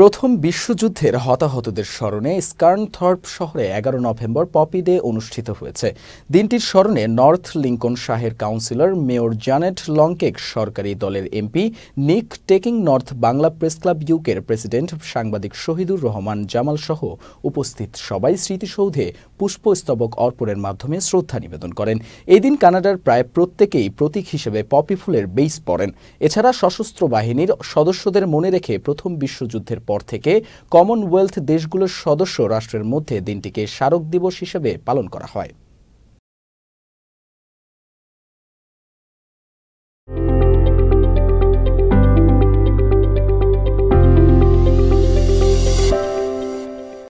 প্রথম বিশ্বযুদ্ধের হতাহতদের স্মরণে স্কার্নথর্প শহরে এগারো নভেম্বর পপি ডে অনুষ্ঠিত হয়েছে দিনটির স্মরণে North Lincolnshire councillor mayor Janet লংকেক সরকারি দলের এমপি নিক টেকিং নর্থ বাংলা প্রেস ক্লাব ইউকের প্রেসিডেন্ট সাংবাদিক শহীদুর রহমান জামাল সহ উপস্থিত সবাই স্মৃতিসৌধে পুষ্পস্তবক অর্পণের মাধ্যমে শ্রদ্ধা নিবেদন করেন এদিন কানাডার প্রায় প্রত্যেকেই প্রতীক হিসেবে পপি ফুলের বেইস পড়েন এছাড়া সশস্ত্র বাহিনীর সদস্যদের মনে রেখে প্রথম বিশ্বযুদ্ধের পর থেকে কমনওয়েলথ দেশগুলোর সদস্য রাষ্ট্রের মধ্যে দিনটিকে স্মারক দিবস হিসেবে পালন করা হয়